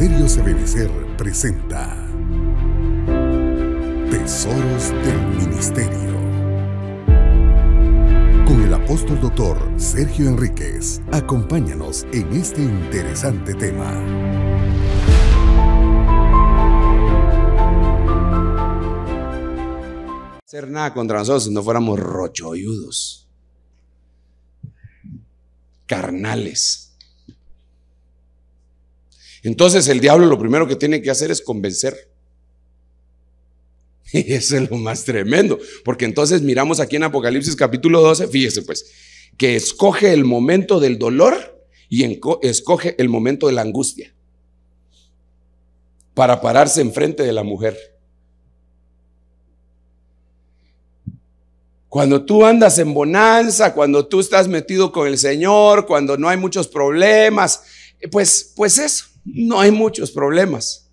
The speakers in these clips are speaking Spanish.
Ministerio ser presenta Tesoros del Ministerio. Con el apóstol doctor Sergio Enríquez, acompáñanos en este interesante tema. Ser nada contra nosotros si no fuéramos rochoyudos, carnales entonces el diablo lo primero que tiene que hacer es convencer. Y eso es lo más tremendo, porque entonces miramos aquí en Apocalipsis capítulo 12, fíjese pues, que escoge el momento del dolor y escoge el momento de la angustia para pararse enfrente de la mujer. Cuando tú andas en bonanza, cuando tú estás metido con el Señor, cuando no hay muchos problemas, pues, pues eso no hay muchos problemas,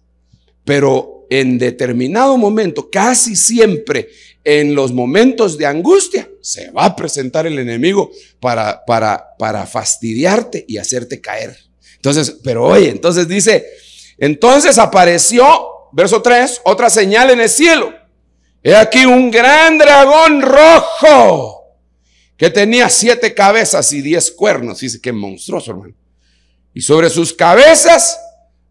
pero en determinado momento, casi siempre en los momentos de angustia, se va a presentar el enemigo para, para, para fastidiarte y hacerte caer. Entonces, pero oye, entonces dice, entonces apareció, verso 3, otra señal en el cielo. He aquí un gran dragón rojo que tenía siete cabezas y diez cuernos. Dice que monstruoso, hermano. Y sobre sus cabezas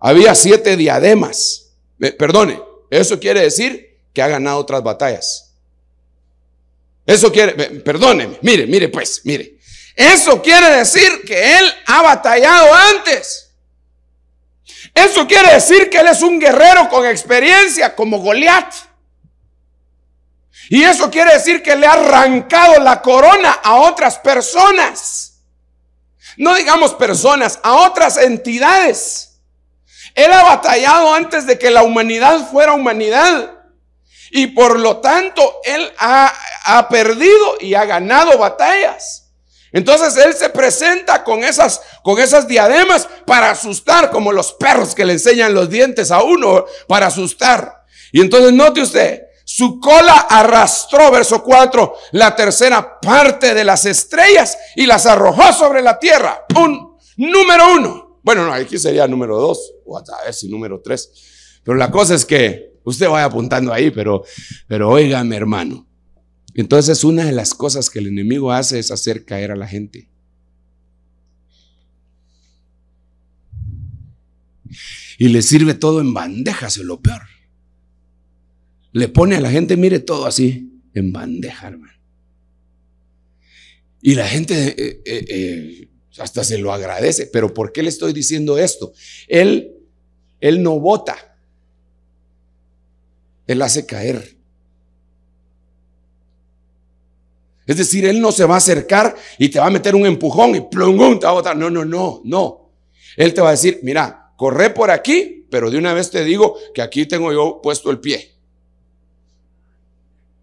había siete diademas. perdone, eso quiere decir que ha ganado otras batallas. Eso quiere, mire, mire pues, mire. Eso quiere decir que él ha batallado antes. Eso quiere decir que él es un guerrero con experiencia como Goliat. Y eso quiere decir que le ha arrancado la corona a otras personas no digamos personas, a otras entidades. Él ha batallado antes de que la humanidad fuera humanidad. Y por lo tanto, Él ha, perdido y ha ganado batallas. Entonces Él se presenta con esas, con esas diademas para asustar, como los perros que le enseñan los dientes a uno, para asustar. Y entonces note usted, su cola arrastró, verso 4, la tercera parte de las estrellas y las arrojó sobre la tierra. Un número uno. Bueno, no, aquí sería número dos, o a ver si número tres. Pero la cosa es que usted vaya apuntando ahí, pero, pero mi hermano. Entonces, una de las cosas que el enemigo hace es hacer caer a la gente. Y le sirve todo en bandejas, es lo peor le pone a la gente, mire, todo así, en bandeja, hermano. Y la gente eh, eh, eh, hasta se lo agradece. Pero ¿por qué le estoy diciendo esto? Él, él no vota. Él hace caer. Es decir, él no se va a acercar y te va a meter un empujón y plungón te va a No, no, no, no. Él te va a decir, mira, corre por aquí, pero de una vez te digo que aquí tengo yo puesto el pie.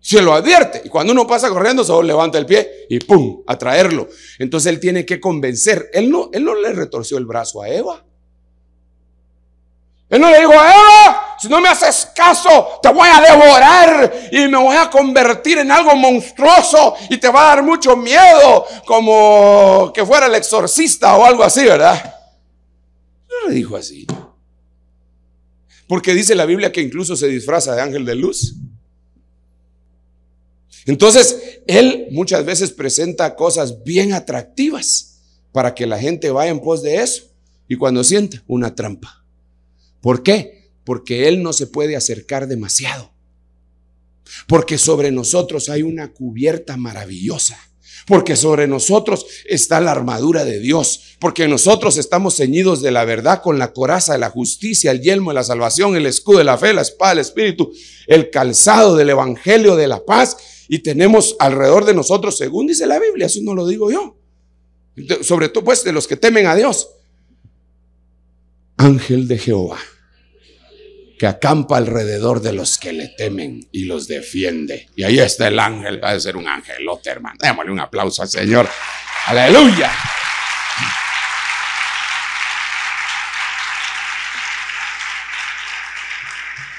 Se lo advierte. Y cuando uno pasa corriendo, solo levanta el pie y ¡pum! a traerlo. Entonces él tiene que convencer. Él no, él no le retorció el brazo a Eva. Él no le dijo, Eva, si no me haces caso, te voy a devorar y me voy a convertir en algo monstruoso y te va a dar mucho miedo, como que fuera el exorcista o algo así, ¿verdad? No le dijo así. Porque dice la Biblia que incluso se disfraza de ángel de luz. Entonces, él muchas veces presenta cosas bien atractivas para que la gente vaya en pos de eso. Y cuando sienta, una trampa. ¿Por qué? Porque él no se puede acercar demasiado. Porque sobre nosotros hay una cubierta maravillosa porque sobre nosotros está la armadura de Dios, porque nosotros estamos ceñidos de la verdad con la coraza de la justicia, el yelmo de la salvación, el escudo de la fe, la espada del Espíritu, el calzado del Evangelio de la paz y tenemos alrededor de nosotros, según dice la Biblia, eso no lo digo yo, sobre todo pues de los que temen a Dios, ángel de Jehová, que acampa alrededor de los que le temen y los defiende. Y ahí está el ángel, va a ser un ángelote, hermano. Démosle un aplauso al Señor. Aleluya.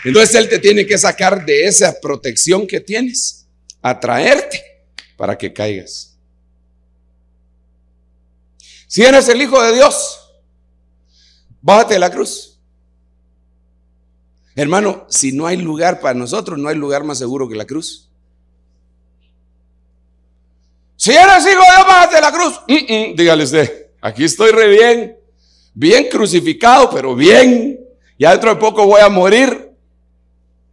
Entonces Él te tiene que sacar de esa protección que tienes atraerte para que caigas. Si eres el Hijo de Dios, bájate de la cruz. Hermano, si no hay lugar para nosotros, no hay lugar más seguro que la cruz. Si eres hijo de Dios, bájate de la cruz. Mm, mm, dígale aquí estoy re bien, bien crucificado, pero bien. Y dentro de poco voy a morir.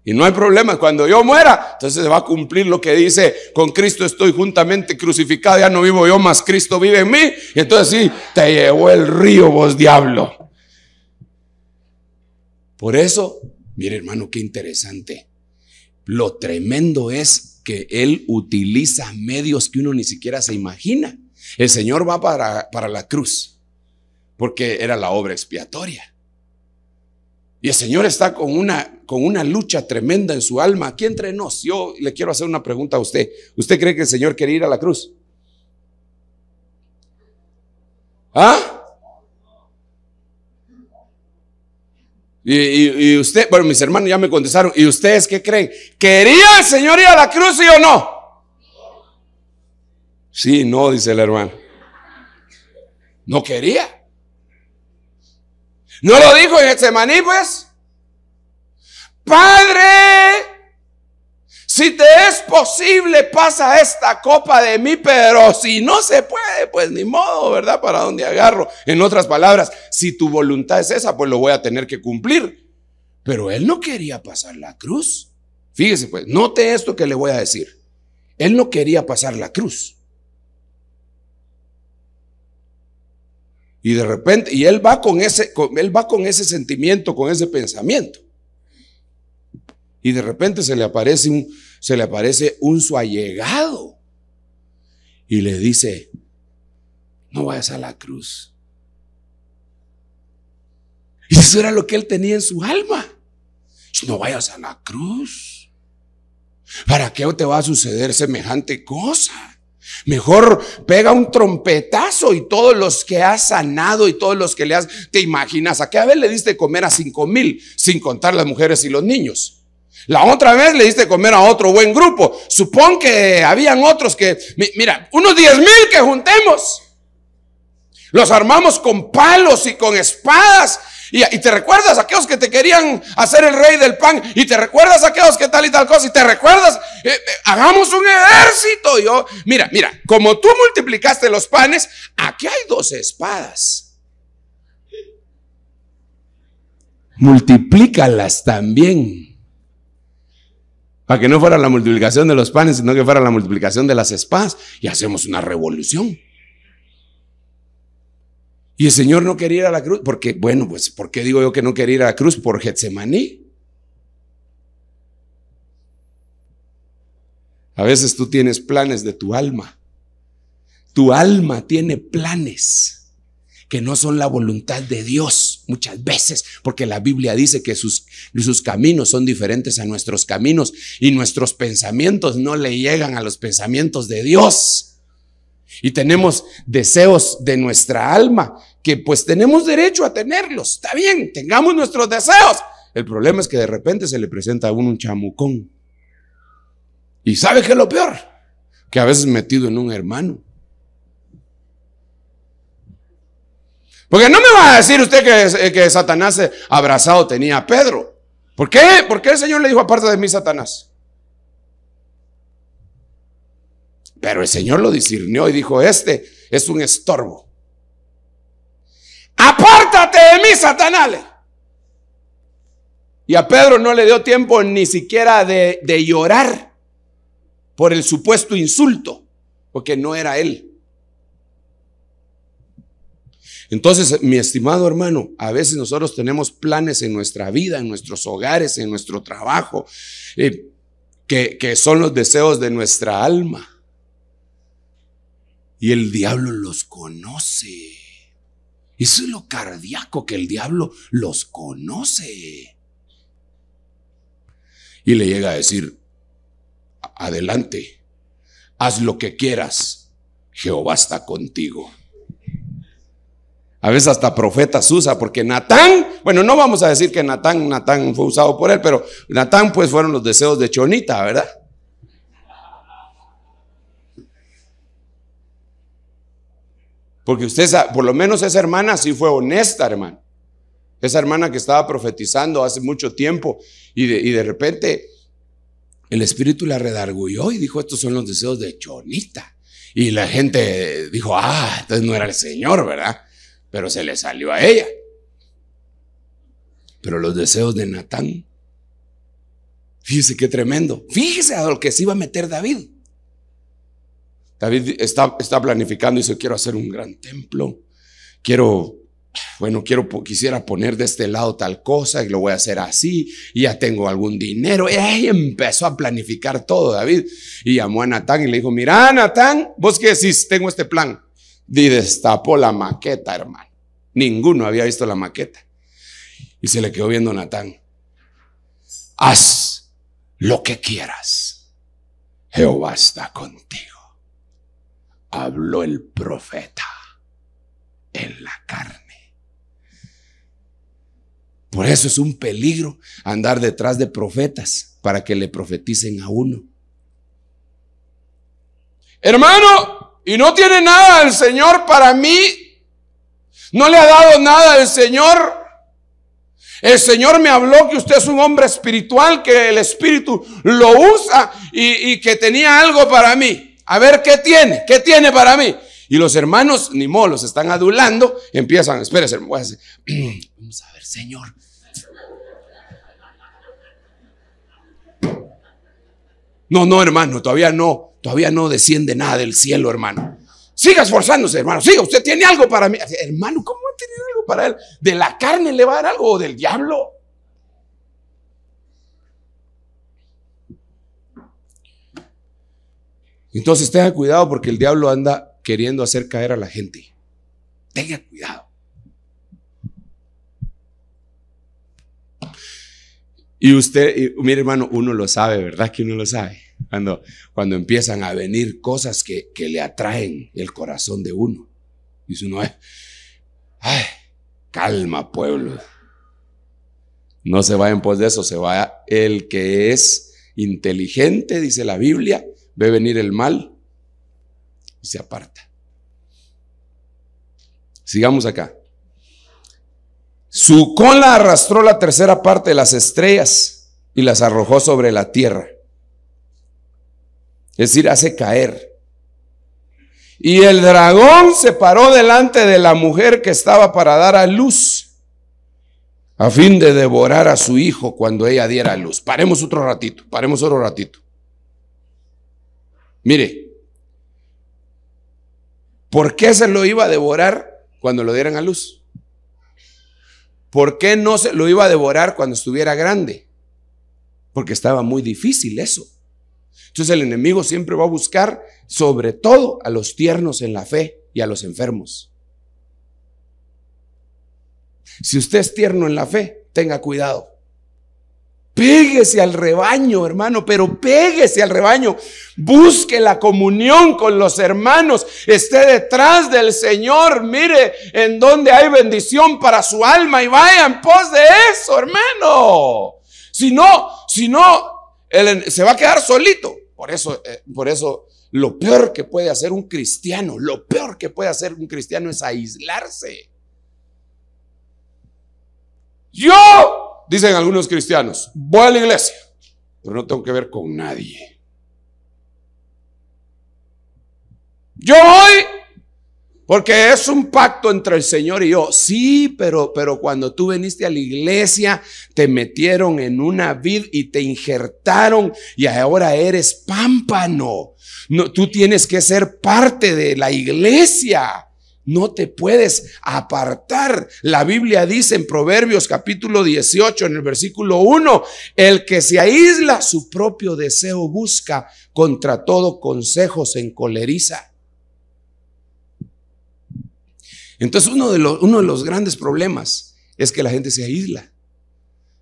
Y no hay problema, cuando yo muera, entonces se va a cumplir lo que dice, con Cristo estoy juntamente crucificado, ya no vivo yo, más Cristo vive en mí. Y entonces sí, te llevó el río vos diablo. Por eso, mire hermano, qué interesante. Lo tremendo es que Él utiliza medios que uno ni siquiera se imagina. El Señor va para, para la cruz, porque era la obra expiatoria. Y el Señor está con una, con una lucha tremenda en su alma. Aquí entre nos, yo le quiero hacer una pregunta a usted. ¿Usted cree que el Señor quiere ir a la cruz? ¿Ah? Y, usted, bueno, mis hermanos ya me contestaron. ¿Y ustedes qué creen? ¿Quería el Señor ir a la cruz, sí o no? Sí, no, dice el hermano. No quería. ¿No lo dijo en maní pues? Padre, si te es posible, pasa esta copa de mí, pero si no se puede, pues ni modo, ¿verdad? ¿Para dónde agarro? En otras palabras, si tu voluntad es esa, pues lo voy a tener que cumplir. Pero él no quería pasar la cruz. Fíjese, pues, note esto que le voy a decir. Él no quería pasar la cruz. Y de repente, y él va con ese, él va con ese sentimiento, con ese pensamiento. Y de repente se le aparece un, se le aparece un su allegado. Y le dice, no vayas a la cruz. Y eso era lo que él tenía en su alma. No vayas a la cruz. ¿Para qué te va a suceder semejante cosa? Mejor pega un trompetazo y todos los que has sanado y todos los que le has, te imaginas, a qué vez le diste comer a cinco mil, sin contar las mujeres y los niños. La otra vez le diste comer a otro buen grupo. Supón que habían otros que, mira, unos diez mil que juntemos. Los armamos con palos y con espadas y, te recuerdas a aquellos que te querían hacer el rey del pan. Y te recuerdas a aquellos que tal y tal cosa. Y te recuerdas, eh, eh, hagamos un ejército. Yo, mira, mira, como tú multiplicaste los panes, aquí hay dos espadas. Multiplícalas también. Para que no fuera la multiplicación de los panes, sino que fuera la multiplicación de las espadas. Y hacemos una revolución. Y el Señor no quería ir a la cruz, porque, bueno, pues, ¿por qué digo yo que no quería ir a la cruz? Por Getsemaní. A veces tú tienes planes de tu alma. Tu alma tiene planes que no son la voluntad de Dios muchas veces, porque la Biblia dice que sus, sus caminos son diferentes a nuestros caminos y nuestros pensamientos no le llegan a los pensamientos de Dios. Y tenemos deseos de nuestra alma, que pues tenemos derecho a tenerlos. Está bien, tengamos nuestros deseos. El problema es que de repente se le presenta a uno un chamucón. Y sabe que es lo peor, que a veces metido en un hermano. Porque no me va a decir usted que, que Satanás abrazado tenía a Pedro. ¿Por qué? ¿Por qué el Señor le dijo aparte de mí Satanás. Pero el Señor lo discernió y dijo, este es un estorbo. Apártate de mí, Satanás. Y a Pedro no le dio tiempo ni siquiera de, llorar por el supuesto insulto, porque no era él. Entonces, mi estimado hermano, a veces nosotros tenemos planes en nuestra vida, en nuestros hogares, en nuestro trabajo, eh, que son los deseos de nuestra alma. Y el diablo los conoce. Eso es lo cardíaco que el diablo los conoce. Y le llega a decir, adelante, haz lo que quieras, Jehová está contigo. A veces hasta profetas usa, porque Natán, bueno, no vamos a decir que Natán, Natán fue usado por él, pero Natán pues fueron los deseos de Chonita, ¿verdad? Porque usted, por lo menos esa hermana sí fue honesta, hermano. Esa hermana que estaba profetizando hace mucho tiempo y de, repente el espíritu la redargulló y dijo, estos son los deseos de Chonita. Y la gente dijo, ah, entonces no era el Señor, ¿verdad? Pero se le salió a ella. Pero los deseos de Natán, fíjese qué tremendo. Fíjese a lo que se iba a meter David. David está, está planificando y dice, quiero hacer un gran templo, quiero, bueno, quiero, quisiera poner de este lado tal cosa y lo voy a hacer así, y ya tengo algún dinero. Y ahí empezó a planificar todo David. Y llamó a Natán y le dijo, mira, Natán, vos qué decís, tengo este plan. Y destapó la maqueta, hermano. Ninguno había visto la maqueta. Y se le quedó viendo Natán. Haz lo que quieras. Jehová está contigo habló el profeta en la carne. Por eso es un peligro andar detrás de profetas para que le profeticen a uno. Hermano, y no tiene nada el Señor para mí. No le ha dado nada el Señor. El Señor me habló que usted es un hombre espiritual, que el Espíritu lo usa y, y que tenía algo para mí. A ver qué tiene, qué tiene para mí. Y los hermanos, ni modo, los están adulando, empiezan, espérese, vamos a ver, Señor. No, no, hermano, todavía no, todavía no desciende nada del cielo, hermano. Siga esforzándose, hermano. Siga, usted tiene algo para mí. Hermano, ¿cómo va a tener algo para él? ¿De la carne le va a dar algo o del diablo? Entonces tenga cuidado porque el diablo anda queriendo hacer caer a la gente. Tenga cuidado. Y usted, mire hermano, uno lo sabe, ¿verdad que uno lo sabe? Cuando, cuando empiezan a venir cosas que, le atraen el corazón de uno. Dice uno, es, ay, calma pueblo. No se va en pos de eso, se va el que es inteligente, dice la Biblia, ve venir el mal y se aparta. Sigamos acá. Su cola arrastró la tercera parte de las estrellas y las arrojó sobre la tierra. Es decir, hace caer. Y el dragón se paró delante de la mujer que estaba para dar a luz, a fin de devorar a su hijo cuando ella diera a luz. Paremos otro ratito, paremos otro ratito. Mire, ¿por qué se lo iba a devorar cuando lo dieran a luz? ¿Por qué no se lo iba a devorar cuando estuviera grande? Porque estaba muy difícil eso. Entonces el enemigo siempre va a buscar sobre todo a los tiernos en la fe y a los enfermos. Si usted es tierno en la fe, tenga cuidado pégese al rebaño, hermano, pero péguese al rebaño. Busque la comunión con los hermanos. Esté detrás del Señor. Mire en donde hay bendición para su alma y vaya en pos de eso, hermano. Si no, si no, él se va a quedar solito. Por eso, eh, por eso, lo peor que puede hacer un cristiano, lo peor que puede hacer un cristiano es aislarse. Yo dicen algunos cristianos, voy a la iglesia, pero no tengo que ver con nadie. Yo voy porque es un pacto entre el Señor y yo. Sí, pero, pero cuando tú viniste a la iglesia, te metieron en una vid y te injertaron y ahora eres pámpano. No, tú tienes que ser parte de la iglesia. No te puedes apartar. La Biblia dice en Proverbios capítulo 18, en el versículo 1, el que se aísla su propio deseo busca, contra todo consejo se encoleriza. Entonces uno de, los, uno de los grandes problemas es que la gente se aísla.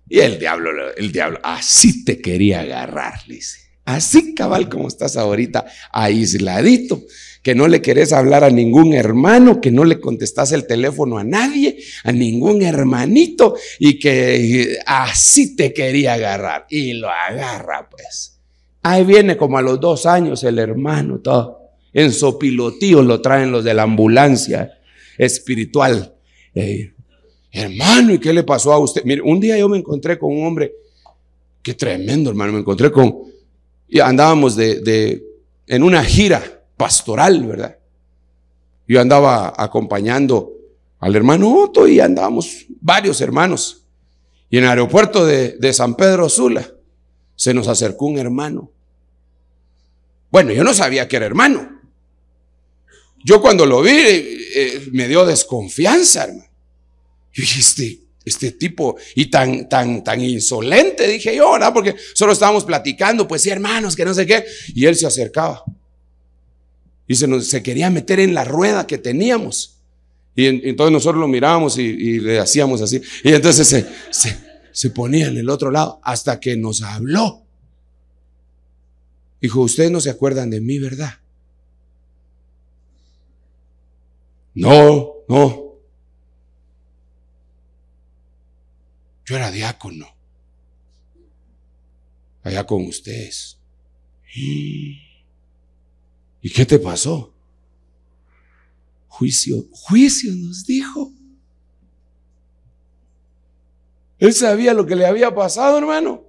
Y el diablo, el diablo, así te quería agarrar, dice. Así cabal como estás ahorita, aisladito que no le querés hablar a ningún hermano, que no le contestás el teléfono a nadie, a ningún hermanito, y que así te quería agarrar. Y lo agarra, pues. Ahí viene como a los dos años el hermano, todo. En pilotío lo traen los de la ambulancia espiritual. Eh, hermano, ¿y qué le pasó a usted? Mire, un día yo me encontré con un hombre, qué tremendo, hermano, me encontré con, y andábamos de en una gira pastoral, ¿verdad? Yo andaba acompañando al hermano Otto y andábamos varios hermanos. Y en el aeropuerto de, San Pedro Sula se nos acercó un hermano. Bueno, yo no sabía que era hermano. Yo cuando lo vi eh, eh, me dio desconfianza, hermano. Yo dije, este, este, tipo, y tan, tan, tan insolente, dije yo, ¿verdad? Porque solo estábamos platicando, pues sí, hermanos, que no sé qué. Y él se acercaba y se, quería meter en la rueda que teníamos. Y, entonces nosotros lo miramos y, le hacíamos así. Y entonces se, ponía en el otro lado hasta que nos habló. Dijo, ustedes no se acuerdan de mí, ¿verdad? No, no. Yo era diácono. Allá con ustedes. Y... ¿Y qué te pasó? Juicio, juicio nos dijo. Él sabía lo que le había pasado, hermano.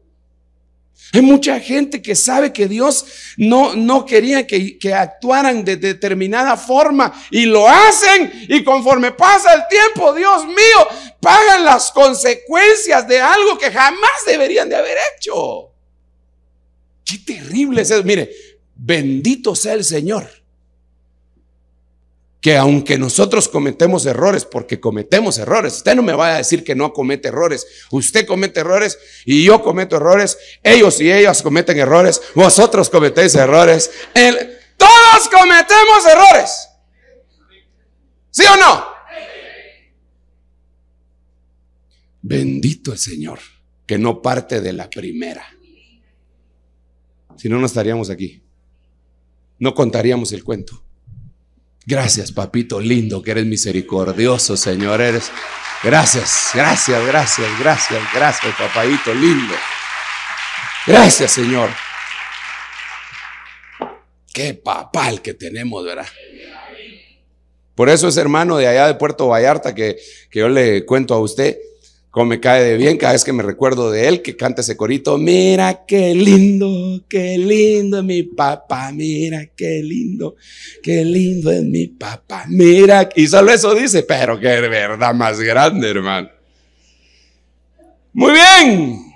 Hay mucha gente que sabe que Dios no, no quería que, que, actuaran de determinada forma y lo hacen y conforme pasa el tiempo, Dios mío, pagan las consecuencias de algo que jamás deberían de haber hecho. Qué terrible es eso. Mire, Bendito sea el Señor. Que aunque nosotros cometemos errores, porque cometemos errores, usted no me vaya a decir que no comete errores. Usted comete errores y yo cometo errores. Ellos y ellas cometen errores. Vosotros cometéis errores. todos cometemos errores. ¿Sí o no? Bendito el Señor, que no parte de la primera. Si no, no estaríamos aquí no contaríamos el cuento. Gracias, papito lindo, que eres misericordioso, Señor. Eres. Gracias, gracias, gracias, gracias, gracias, papadito lindo. Gracias, Señor. Qué papal que tenemos, ¿verdad? Por eso es hermano de allá de Puerto Vallarta que, que yo le cuento a usted me cae de bien cada vez que me recuerdo de él, que canta ese corito, mira qué lindo, qué lindo es mi papá, mira qué lindo, qué lindo es mi papá, mira, y solo eso dice, pero qué verdad más grande, hermano. Muy bien,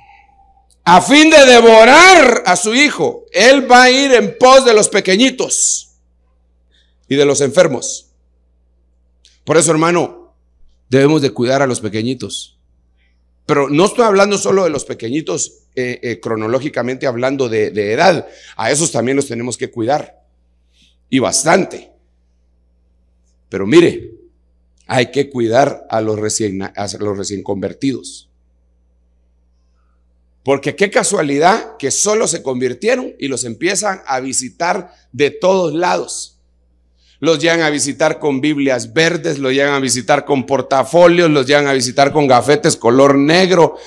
a fin de devorar a su hijo, él va a ir en pos de los pequeñitos y de los enfermos. Por eso, hermano, debemos de cuidar a los pequeñitos. Pero no estoy hablando solo de los pequeñitos eh, eh, cronológicamente hablando de, edad. A esos también los tenemos que cuidar. Y bastante. Pero mire, hay que cuidar a los recién, a los recién convertidos. Porque qué casualidad que solo se convirtieron y los empiezan a visitar de todos lados los llegan a visitar con Biblias verdes, los llegan a visitar con portafolios, los llegan a visitar con gafetes color negro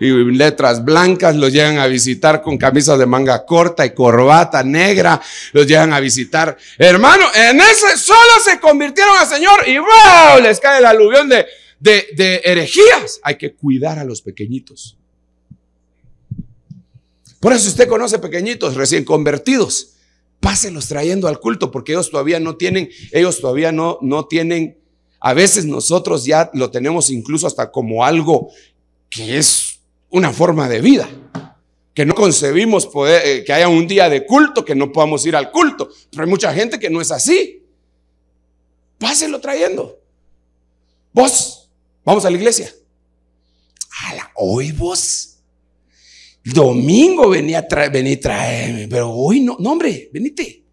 y letras blancas, los llegan a visitar con camisas de manga corta y corbata negra, los llegan a visitar. Hermano, en ese solo se convirtieron al Señor y ¡wow! les cae el aluvión de, de, de herejías. Hay que cuidar a los pequeñitos. Por eso usted conoce pequeñitos recién convertidos páselos trayendo al culto, porque ellos todavía no tienen, ellos todavía no, no tienen, a veces nosotros ya lo tenemos incluso hasta como algo que es una forma de vida, que no concebimos eh, que haya un día de culto, que no podamos ir al culto, pero hay mucha gente que no es así. Pásenlo trayendo. Vos, vamos a la iglesia. Ah, a hoy vos. Domingo venía a traerme, pero hoy no, no hombre, venite.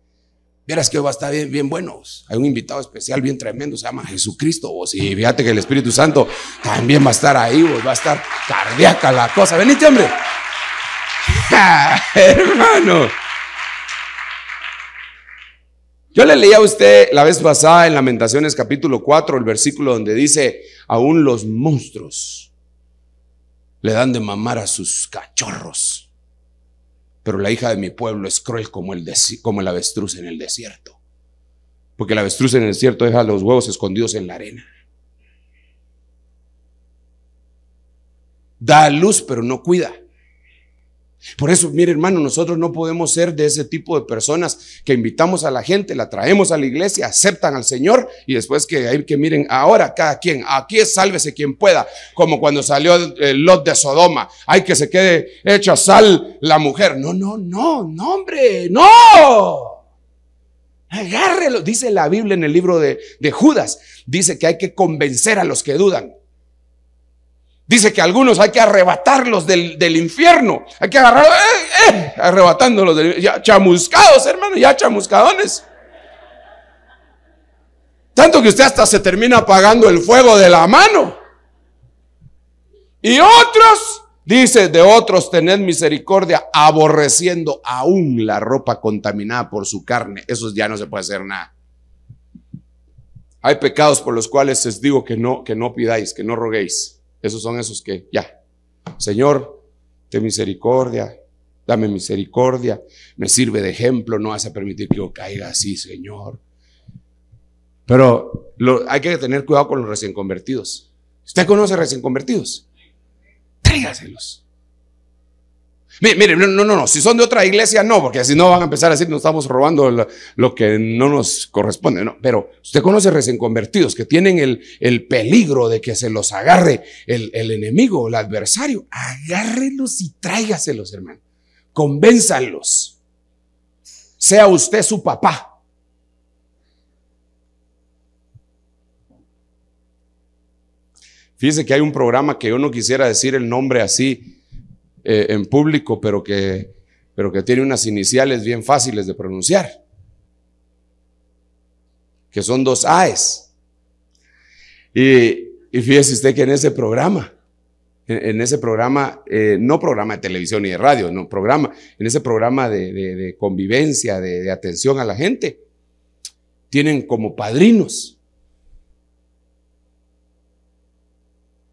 verás que hoy va a estar bien, bien buenos. Hay un invitado especial bien tremendo, se llama Jesucristo vos. Y fíjate que el Espíritu Santo también va a estar ahí vos, va a estar cardíaca la cosa. Venite, hombre. Ah, hermano. Yo le leía a usted la vez pasada en Lamentaciones capítulo 4, el versículo donde dice, aún los monstruos le dan de mamar a sus cachorros. Pero la hija de mi pueblo es cruel como el, avestruz en el desierto. Porque el avestruz en el desierto deja los huevos escondidos en la arena. Da a luz, pero no cuida. Por eso, mire hermano, nosotros no podemos ser de ese tipo de personas que invitamos a la gente, la traemos a la iglesia, aceptan al Señor y después que, que miren, ahora cada quien, aquí sálvese quien pueda, como cuando salió el Lot de Sodoma, hay que se quede hecha sal la mujer. No, no, no, no hombre, no. Agárrelo, dice la Biblia en el libro de, de Judas, dice que hay que convencer a los que dudan. Dice que algunos hay que arrebatarlos del, del infierno. Hay que agarrarlos, eh, eh, arrebatándolos. Del, ya, chamuscados, hermanos ya chamuscadones. Tanto que usted hasta se termina apagando el fuego de la mano. Y otros, dice, de otros tened misericordia, aborreciendo aún la ropa contaminada por su carne. Eso ya no se puede hacer nada. Hay pecados por los cuales les digo que no, que no pidáis, que no roguéis esos son esos que, ya, Señor, ten misericordia, dame misericordia, me sirve de ejemplo, no vas a permitir que yo caiga así, Señor. Pero lo, hay que tener cuidado con los recién convertidos. ¿Usted conoce recién convertidos? Tráigaselos. Miren, no, no, no, si son de otra iglesia, no, porque si no van a empezar a decir, nos estamos robando lo, que no nos corresponde. No, pero usted conoce recién convertidos que tienen el, peligro de que se los agarre el, el enemigo, el adversario. Agárrenlos y tráigaselos, hermano. Convénzanlos. Sea usted su papá. Fíjese que hay un programa que yo no quisiera decir el nombre así, eh, en público, pero que, pero que tiene unas iniciales bien fáciles de pronunciar, que son dos AES. Y, fíjese usted que en ese programa, en, ese programa, eh, no programa de televisión ni de radio, no programa, en ese programa de, convivencia, de atención a la gente, tienen como padrinos.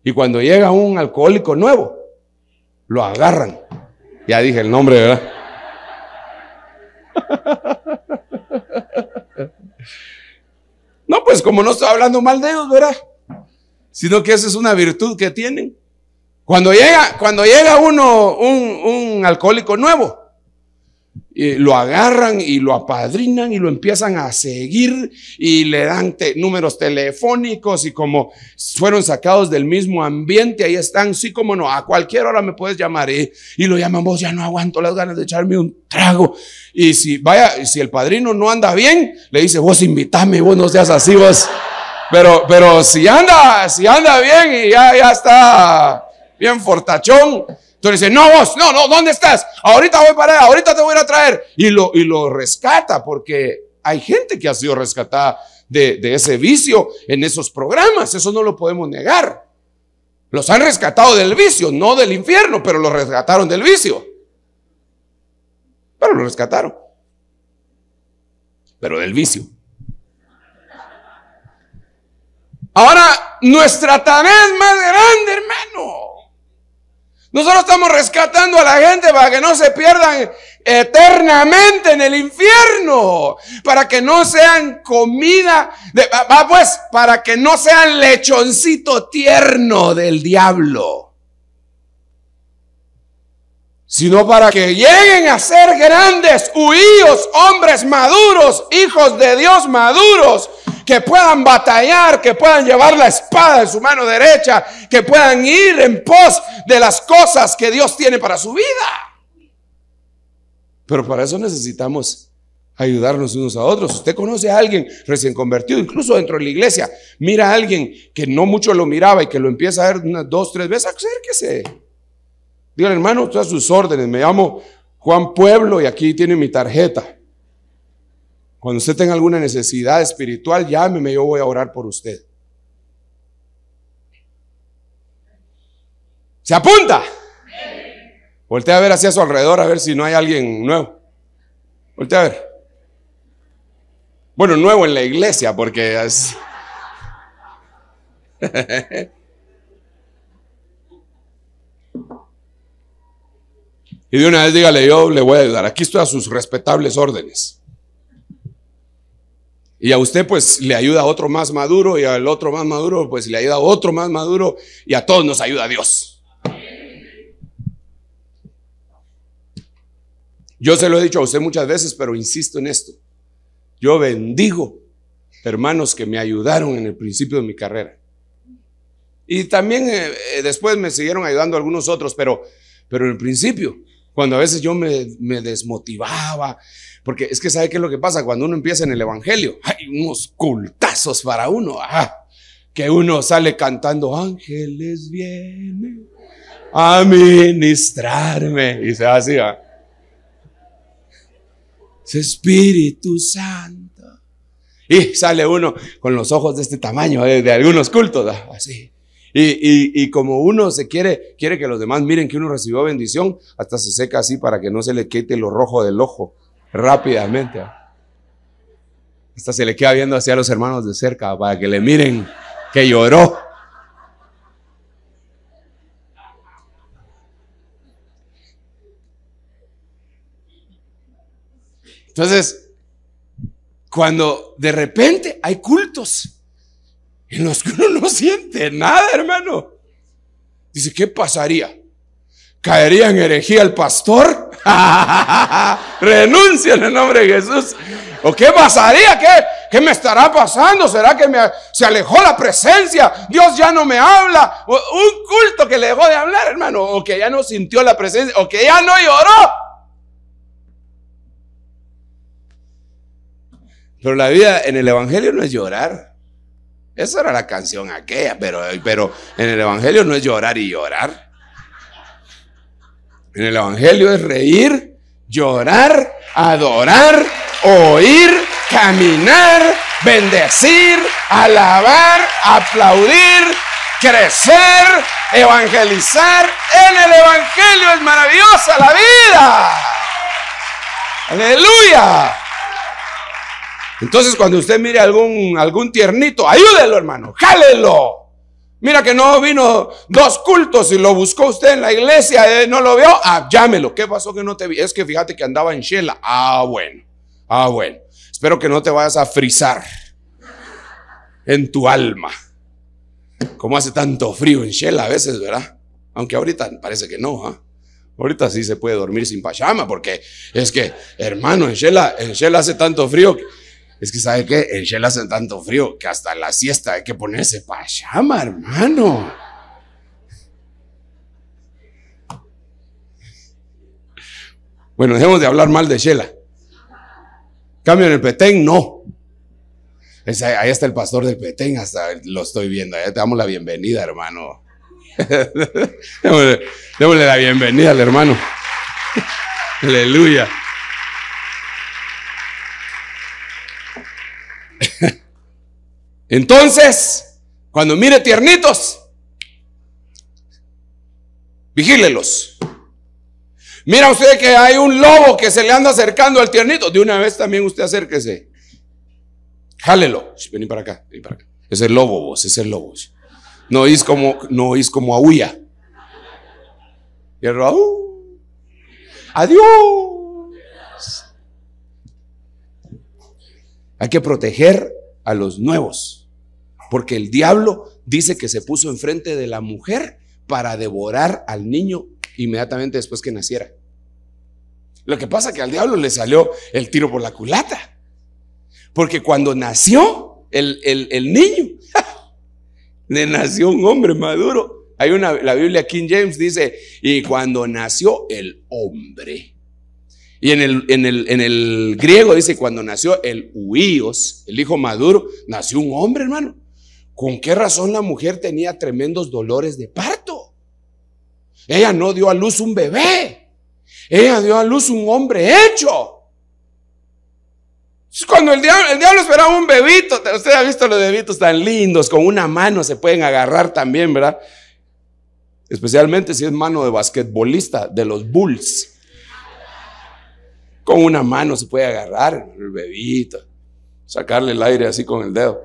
Y cuando llega un alcohólico nuevo, lo agarran. Ya dije el nombre, ¿verdad? No, pues como no estoy hablando mal de ellos, ¿verdad? Sino que esa es una virtud que tienen. Cuando llega, cuando llega uno, un, un alcohólico nuevo, lo agarran y lo apadrinan y lo empiezan a seguir y le dan números telefónicos y como fueron sacados del mismo ambiente, ahí están, sí como no, a cualquier hora me puedes llamar ¿eh? y, lo llaman vos, ya no aguanto las ganas de echarme un trago. Y si vaya, si el padrino no anda bien, le dice, vos invítame, vos no seas así, vos. Pero, pero si anda, si anda bien y ya, ya está bien fortachón, entonces dice, no vos, no, no, ¿dónde estás? Ahorita voy para allá, ahorita te voy a, traer. Y lo, y lo rescata porque hay gente que ha sido rescatada de, de ese vicio en esos programas. Eso no lo podemos negar. Los han rescatado del vicio, no del infierno, pero los rescataron del vicio. Pero lo rescataron. Pero del vicio. Ahora, nuestra tarea es más grande, hermano. Nosotros estamos rescatando a la gente para que no se pierdan eternamente en el infierno, para que no sean comida, de, ah, ah, pues, para que no sean lechoncito tierno del diablo sino para que lleguen a ser grandes, huíos, hombres maduros, hijos de Dios maduros, que puedan batallar, que puedan llevar la espada en su mano derecha, que puedan ir en pos de las cosas que Dios tiene para su vida. Pero para eso necesitamos ayudarnos unos a otros. Usted conoce a alguien recién convertido, incluso dentro de la iglesia, mira a alguien que no mucho lo miraba y que lo empieza a ver unas dos, tres veces, acérquese. Díganle, hermano, estoy a sus órdenes. Me llamo Juan Pueblo y aquí tiene mi tarjeta. Cuando usted tenga alguna necesidad espiritual, llámeme, yo voy a orar por usted. ¿Se apunta? Voltea a ver hacia su alrededor a ver si no hay alguien nuevo. Voltea a ver. Bueno, nuevo en la iglesia, porque es. Y de una vez dígale, yo le voy a ayudar. Aquí estoy a sus respetables órdenes. Y a usted pues le ayuda a otro más maduro y al otro más maduro pues le ayuda a otro más maduro y a todos nos ayuda Dios. Yo se lo he dicho a usted muchas veces, pero insisto en esto. Yo bendigo hermanos que me ayudaron en el principio de mi carrera. Y también eh, eh, después me siguieron ayudando algunos otros, pero, pero en el principio cuando a veces yo me, desmotivaba, porque es que sabe qué es lo que pasa cuando uno empieza en el Evangelio, hay unos cultazos para uno, que uno sale cantando, ángeles vienen a ministrarme, y se hacía, así, ah. Espíritu Santo. Y sale uno con los ojos de este tamaño, eh, de algunos cultos, ah, así. Y, como uno se quiere, quiere que los demás miren que uno recibió bendición, hasta se seca así para que no se le quite lo rojo del ojo rápidamente. ¿ah? Hasta se le queda viendo hacia los hermanos de cerca ¿ah? para que le miren que lloró. Entonces, cuando de repente hay cultos en los que no siente nada, hermano. Dice, ¿qué pasaría? ¿Caería en herejía el pastor? Renuncia en el nombre de Jesús. ¿O qué pasaría? ¿Qué, me estará pasando? ¿Será que se alejó la presencia? ¿Dios ya no me habla? un culto que le dejó de hablar, hermano. O que ya no sintió la presencia. O que ya no lloró. Pero la vida en el Evangelio no es llorar. Esa era la canción aquella, pero, pero en el Evangelio no es llorar y llorar. En el Evangelio es reír, llorar, adorar, oír, caminar, bendecir, alabar, aplaudir, crecer, evangelizar. En el Evangelio es maravillosa la vida. Aleluya. Entonces, cuando usted mire algún, algún tiernito, ayúdelo, hermano, jálelo. Mira que no vino dos cultos y lo buscó usted en la iglesia, y eh, no lo vio, ah, llámelo. ¿Qué pasó que no te vi? Es que fíjate que andaba en Shela. Ah, bueno, ah, bueno. Espero que no te vayas a frizar en tu alma. Como hace tanto frío en Shela a veces, ¿verdad? Aunque ahorita parece que no, ¿ah? Ahorita sí se puede dormir sin pachama, porque es que, hermano, en Shela, en hace tanto frío es que, ¿sabe que En Shela hace tanto frío que hasta la siesta hay que ponerse pachama, hermano. Bueno, dejemos de hablar mal de Shela. Cambio en el Petén, no. ahí está el pastor del Petén, hasta lo estoy viendo. te damos la bienvenida, hermano. démosle la bienvenida al hermano. Aleluya. Entonces, cuando mire tiernitos, vigílelos. Mira usted que hay un lobo que se le anda acercando al tiernito. De una vez también usted acérquese. Jálelo. Vení para acá, para acá. Es el lobo vos, es el lobo. No oís como, no oís como aúlla. Y el uh, Adiós. Hay que proteger a los nuevos. Porque el diablo dice que se puso enfrente de la mujer para devorar al niño inmediatamente después que naciera. Lo que pasa es que al diablo le salió el tiro por la culata. Porque cuando nació el, niño, le nació un hombre maduro. Hay una, la Biblia King James dice, y cuando nació el hombre. Y en el, en el, en el griego dice, cuando nació el huíos, el hijo maduro, nació un hombre, hermano. ¿Con qué razón la mujer tenía tremendos dolores de parto? Ella no dio a luz un bebé. Ella dio a luz un hombre hecho. Cuando el diablo, esperaba un bebito, usted ha visto los bebitos tan lindos, con una mano se pueden agarrar también, ¿verdad? Especialmente si es mano de basquetbolista, de los Bulls. Con una mano se puede agarrar el bebito, sacarle el aire así con el dedo.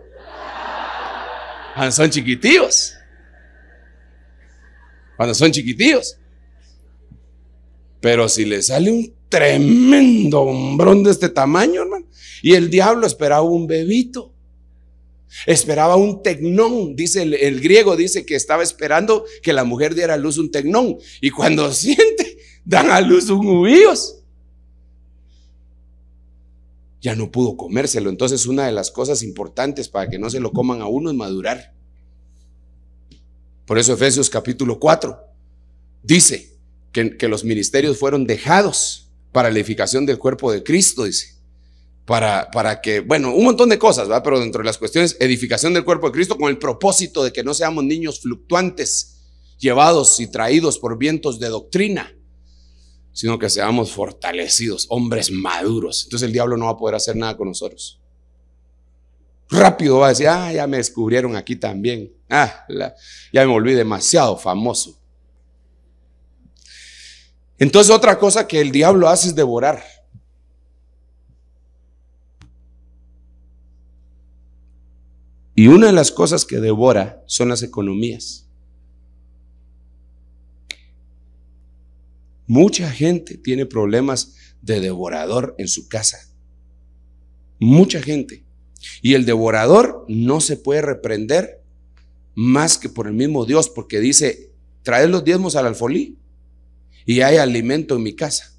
Cuando son chiquitíos. Cuando son chiquitíos. Pero si le sale un tremendo hombrón de este tamaño, hermano. Y el diablo esperaba un bebito. Esperaba un tecnón, dice el, griego, dice que estaba esperando que la mujer diera a luz un tecnón. Y cuando siente, dan a luz un huíos ya no pudo comérselo. Entonces una de las cosas importantes para que no se lo coman a uno es madurar. Por eso Efesios capítulo 4 dice que, los ministerios fueron dejados para la edificación del cuerpo de Cristo, dice. Para, para que, bueno, un montón de cosas, ¿va? Pero dentro de las cuestiones, edificación del cuerpo de Cristo con el propósito de que no seamos niños fluctuantes, llevados y traídos por vientos de doctrina sino que seamos fortalecidos, hombres maduros. Entonces el diablo no va a poder hacer nada con nosotros. Rápido va a decir, ah, ya me descubrieron aquí también. Ah, ya me volví demasiado famoso. Entonces otra cosa que el diablo hace es devorar. Y una de las cosas que devora son las economías. Mucha gente tiene problemas de devorador en su casa. Mucha gente. Y el devorador no se puede reprender más que por el mismo Dios, porque dice, traed los diezmos al alfolí y hay alimento en mi casa.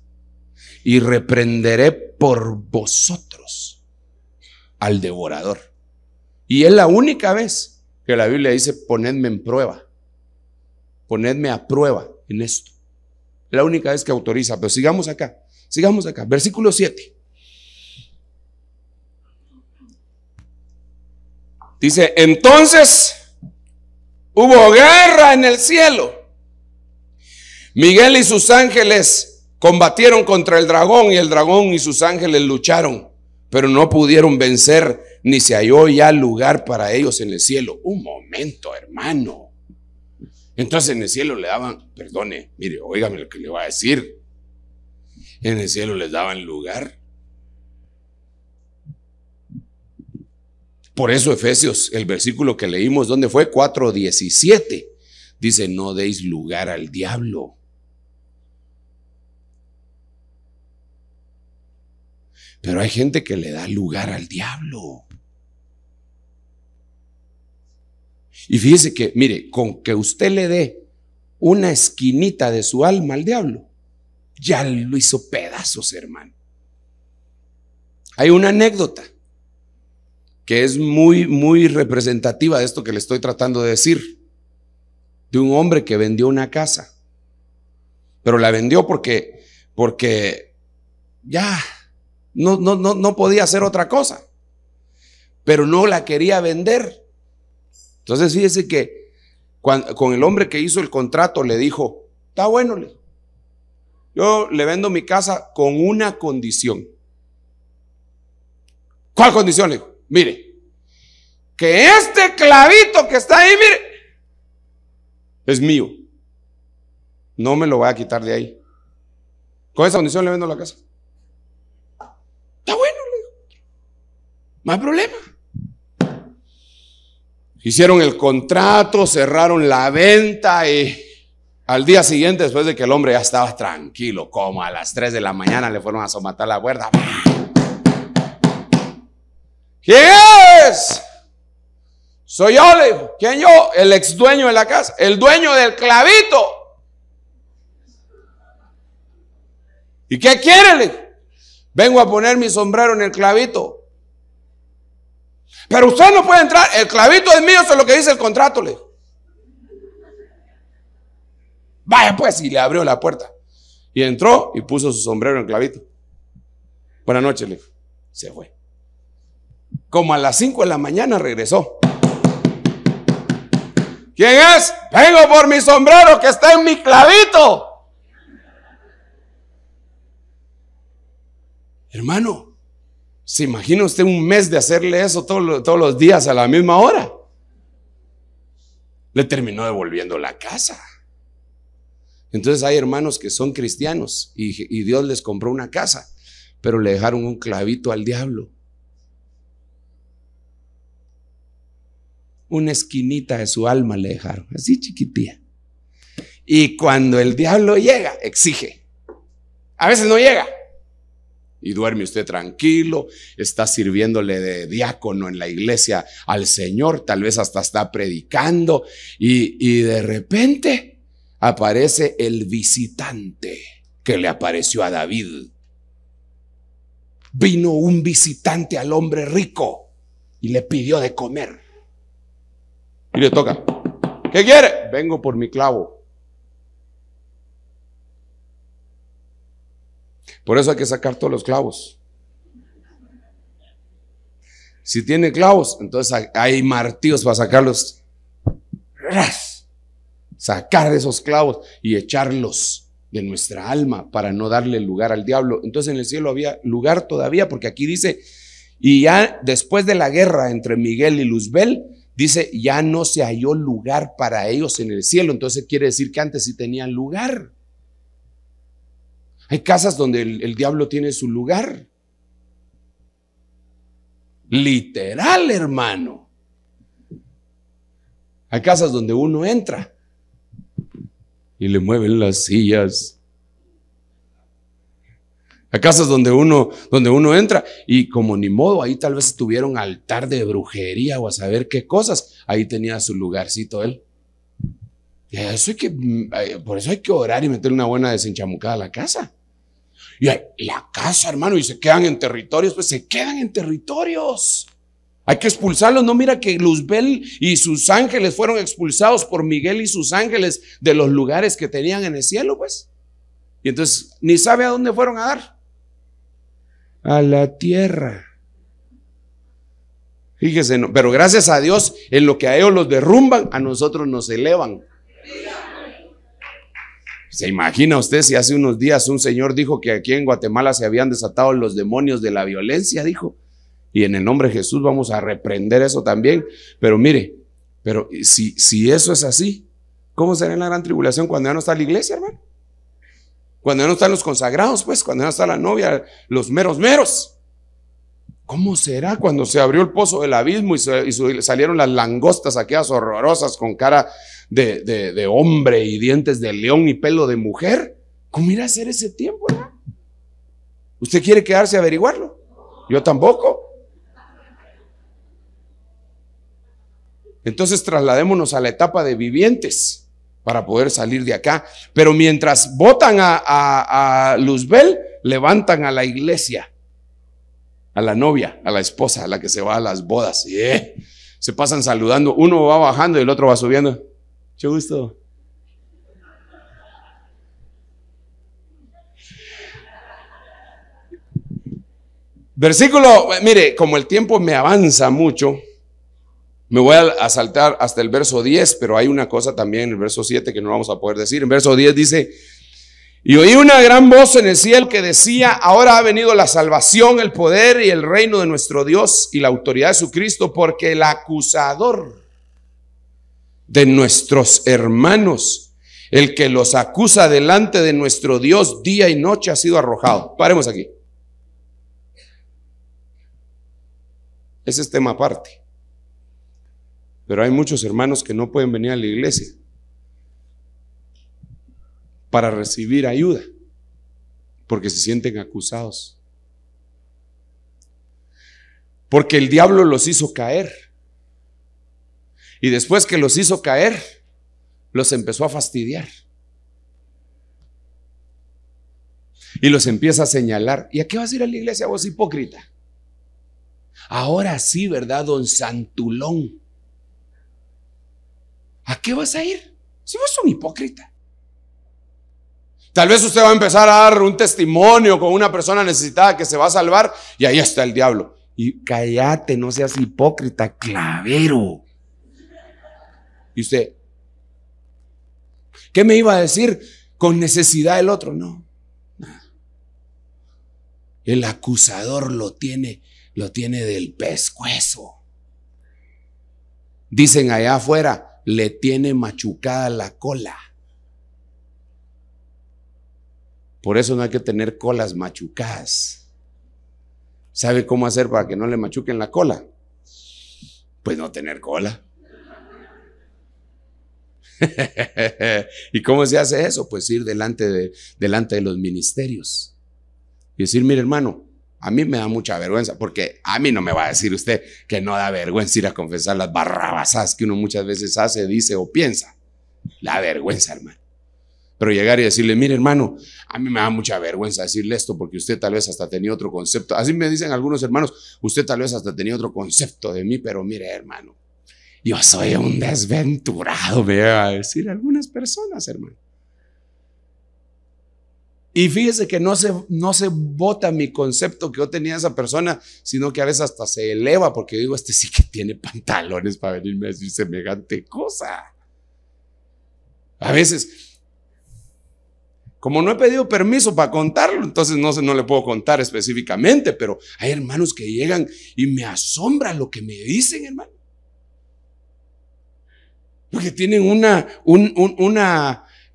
Y reprenderé por vosotros al devorador. Y es la única vez que la Biblia dice, ponedme en prueba, ponedme a prueba en esto la única vez que autoriza. Pero sigamos acá, sigamos acá. Versículo 7. Dice, entonces hubo guerra en el cielo. Miguel y sus ángeles combatieron contra el dragón y el dragón y sus ángeles lucharon, pero no pudieron vencer ni se halló ya lugar para ellos en el cielo. Un momento, hermano. Entonces en el cielo le daban, perdone, mire, óigame lo que le voy a decir. En el cielo les daban lugar. Por eso Efesios, el versículo que leímos, ¿dónde fue? 4.17. Dice, no deis lugar al diablo. Pero hay gente que le da lugar al diablo. Y fíjese que, mire, con que usted le dé una esquinita de su alma al diablo, ya lo hizo pedazos, hermano. Hay una anécdota que es muy, muy representativa de esto que le estoy tratando de decir, de un hombre que vendió una casa, pero la vendió porque, porque ya no, no podía hacer otra cosa, pero no la quería vender entonces fíjese que con el hombre que hizo el contrato le dijo, está bueno, le yo le vendo mi casa con una condición. ¿Cuál condición? Le dijo, mire, que este clavito que está ahí, mire, es mío. No me lo voy a quitar de ahí. Con esa condición le vendo la casa. Está bueno, le dijo. No hay problema. Hicieron el contrato, cerraron la venta y al día siguiente, después de que el hombre ya estaba tranquilo, como a las 3 de la mañana le fueron a somatar la cuerda. ¿Quién es? Soy yo, ¿Quién yo? El ex dueño de la casa, el dueño del clavito. ¿Y qué quiere? Vengo a poner mi sombrero en el clavito. Pero usted no puede entrar. El clavito es mío, eso es lo que dice el contrato. Le. Vaya pues, y le abrió la puerta. Y entró y puso su sombrero en el clavito. Buenas noches, le Se fue. Como a las 5 de la mañana regresó. ¿Quién es? Vengo por mi sombrero que está en mi clavito. Hermano, ¿Se imagina usted un mes de hacerle eso todos los días a la misma hora? Le terminó devolviendo la casa. Entonces hay hermanos que son cristianos y, y Dios les compró una casa, pero le dejaron un clavito al diablo. Una esquinita de su alma le dejaron, así chiquitía. Y cuando el diablo llega, exige. A veces no llega, y duerme usted tranquilo, está sirviéndole de diácono en la iglesia al Señor, tal vez hasta está predicando y, de repente aparece el visitante que le apareció a David. Vino un visitante al hombre rico y le pidió de comer. Y le toca, ¿qué quiere? Vengo por mi clavo. Por eso hay que sacar todos los clavos. Si tiene clavos, entonces hay martillos para sacarlos. Sacar esos clavos y echarlos de nuestra alma para no darle lugar al diablo. Entonces en el cielo había lugar todavía, porque aquí dice, y ya después de la guerra entre Miguel y Luzbel, dice, ya no se halló lugar para ellos en el cielo. Entonces quiere decir que antes sí tenían lugar. Hay casas donde el, diablo tiene su lugar. Literal, hermano. Hay casas donde uno entra y le mueven las sillas. Hay casas donde uno, donde uno entra y como ni modo, ahí tal vez tuvieron altar de brujería o a saber qué cosas, ahí tenía su lugarcito él. eso que, mm, por eso hay que orar y meter una buena desenchamucada a la casa. Y la casa, hermano, y se quedan en territorios, pues se quedan en territorios. Hay que expulsarlos. No mira que Luzbel y sus ángeles fueron expulsados por Miguel y sus ángeles de los lugares que tenían en el cielo, pues. Y entonces ni sabe a dónde fueron a dar. A la tierra. Fíjese, no, pero gracias a Dios, en lo que a ellos los derrumban, a nosotros nos elevan. ¿Se imagina usted si hace unos días un señor dijo que aquí en Guatemala se habían desatado los demonios de la violencia? Dijo. Y en el nombre de Jesús vamos a reprender eso también. Pero mire, pero si, si eso es así, ¿cómo será en la gran tribulación cuando ya no está la iglesia, hermano? Cuando ya no están los consagrados, pues, cuando ya no está la novia, los meros meros. ¿Cómo será cuando se abrió el pozo del abismo y, y salieron las langostas aquellas horrorosas con cara de, hombre y dientes de león y pelo de mujer? ¿Cómo irá a ser ese tiempo? ¿Usted quiere quedarse a averiguarlo? Yo tampoco. Entonces trasladémonos a la etapa de vivientes para poder salir de acá. Pero mientras votan a, Luzbel, levantan a la iglesia, a la novia, a la esposa, a la que se va a las bodas. y ¿eh? Se pasan saludando, uno va bajando y el otro va subiendo. Mucho gusto. Versículo, mire, como el tiempo me avanza mucho, me voy a saltar hasta el verso 10, pero hay una cosa también en el verso 7 que no vamos a poder decir. En verso 10 dice, y oí una gran voz en el cielo que decía, ahora ha venido la salvación, el poder y el reino de nuestro Dios y la autoridad de su Cristo, porque el acusador de nuestros hermanos. El que los acusa delante de nuestro Dios día y noche ha sido arrojado. Paremos aquí. Ese es tema aparte. Pero hay muchos hermanos que no pueden venir a la iglesia para recibir ayuda porque se sienten acusados. Porque el diablo los hizo caer. Y después que los hizo caer, los empezó a fastidiar. Y los empieza a señalar. ¿Y a qué vas a ir a la iglesia vos hipócrita? Ahora sí, ¿verdad, don Santulón? ¿A qué vas a ir? Si vos sos un hipócrita. Tal vez usted va a empezar a dar un testimonio con una persona necesitada que se va a salvar y ahí está el diablo. Y cállate, no seas hipócrita, clavero usted, ¿qué me iba a decir con necesidad el otro? No. El acusador lo tiene, lo tiene del pescuezo. Dicen allá afuera, le tiene machucada la cola. Por eso no hay que tener colas machucadas. ¿Sabe cómo hacer para que no le machuquen la cola? Pues no tener cola. ¿Y cómo se hace eso? Pues ir delante de, delante de los ministerios y decir, mire hermano, a mí me da mucha vergüenza, porque a mí no me va a decir usted que no da vergüenza ir a confesar las barrabasadas que uno muchas veces hace, dice o piensa. La vergüenza, hermano. Pero llegar y decirle, mire hermano, a mí me da mucha vergüenza decirle esto porque usted tal vez hasta tenía otro concepto. Así me dicen algunos hermanos, usted tal vez hasta tenía otro concepto de mí, pero mire hermano, yo soy un desventurado, me a decir algunas personas, hermano. Y fíjese que no se, no se bota mi concepto que yo tenía esa persona, sino que a veces hasta se eleva, porque yo digo, este sí que tiene pantalones para venirme a decir semejante cosa. A veces, como no he pedido permiso para contarlo, entonces no, no le puedo contar específicamente, pero hay hermanos que llegan y me asombra lo que me dicen, hermano porque tienen una,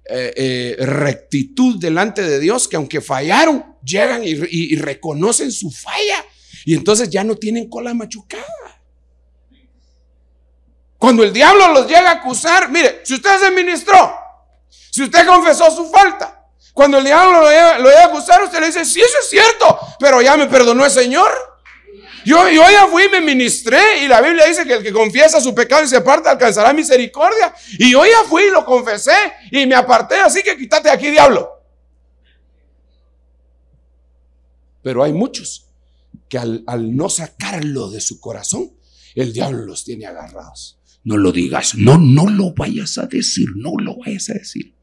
eh, eh, rectitud delante de Dios que aunque fallaron, llegan y, reconocen su falla y entonces ya no tienen cola machucada. Cuando el diablo los llega a acusar, mire, si usted se ministró, si usted confesó su falta, cuando el diablo lo llega, lo llega a acusar, usted le dice, sí, eso es cierto, pero ya me perdonó el Señor. Yo, ya fui, me ministré y la Biblia dice que el que confiesa su pecado y se aparta alcanzará misericordia. Y yo ya fui, lo confesé y me aparté, así que quítate aquí, diablo. Pero hay muchos que al, al no sacarlo de su corazón, el diablo los tiene agarrados. No lo digas, no, no lo vayas a decir, no lo vayas a decir.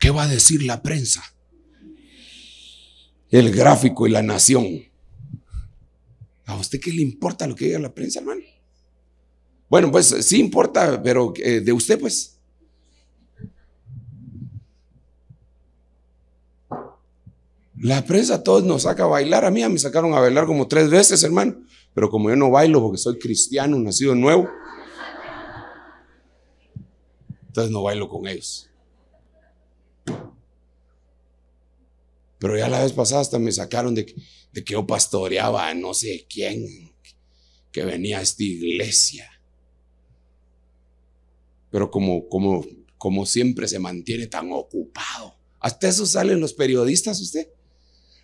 ¿Qué va a decir la prensa? El gráfico y la nación. ¿A usted qué le importa lo que diga la prensa, hermano? Bueno, pues eh, sí importa, pero eh, de usted, pues. La prensa a todos nos saca a bailar. A mí me sacaron a bailar como tres veces, hermano. Pero como yo no bailo porque soy cristiano, nacido nuevo, entonces no bailo con ellos. Pero ya la vez pasada hasta me sacaron de, que yo pastoreaba a no sé quién, que venía a esta iglesia. Pero como, como, como siempre se mantiene tan ocupado. Hasta eso salen los periodistas, usted.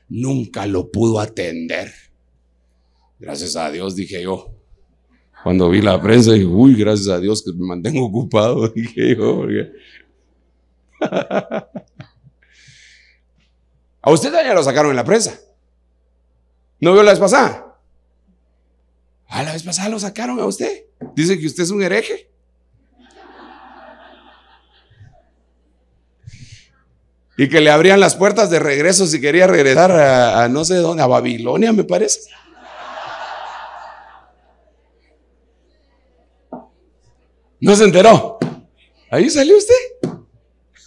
Nunca lo pudo atender. Gracias a Dios, dije yo. Cuando vi la prensa, dije, uy, gracias a Dios que me mantengo ocupado, dije yo. porque... A usted ya lo sacaron en la presa. ¿No vio la vez pasada? A ah, la vez pasada lo sacaron a usted. Dice que usted es un hereje. Y que le abrían las puertas de regreso si quería regresar a, a no sé dónde, a Babilonia me parece. No se enteró. Ahí salió usted.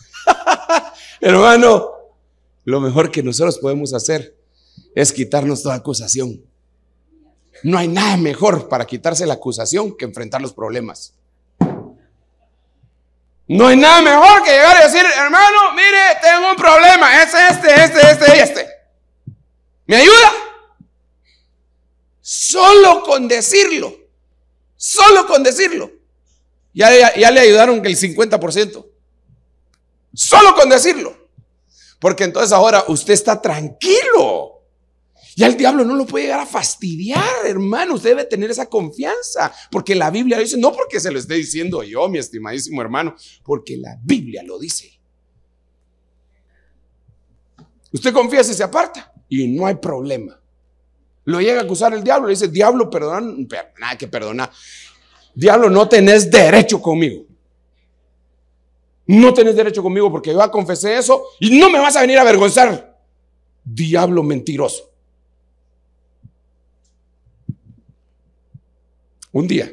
Hermano, lo mejor que nosotros podemos hacer es quitarnos toda acusación. No hay nada mejor para quitarse la acusación que enfrentar los problemas. No hay nada mejor que llegar y decir, hermano, mire, tengo un problema. Es este, este, este y este. ¿Me ayuda? Solo con decirlo. Solo con decirlo. Ya, ya, ya le ayudaron el 50%. Solo con decirlo. Porque entonces ahora usted está tranquilo. Ya el diablo no lo puede llegar a fastidiar, hermano. Usted debe tener esa confianza. Porque la Biblia lo dice, no porque se lo esté diciendo yo, mi estimadísimo hermano, porque la Biblia lo dice. Usted confía si se aparta y no hay problema. Lo llega a acusar el diablo, le dice, diablo, perdona, nada que perdona. Diablo, no tenés derecho conmigo. No tenés derecho conmigo porque yo a confesé eso y no me vas a venir a avergonzar. Diablo mentiroso. Un día.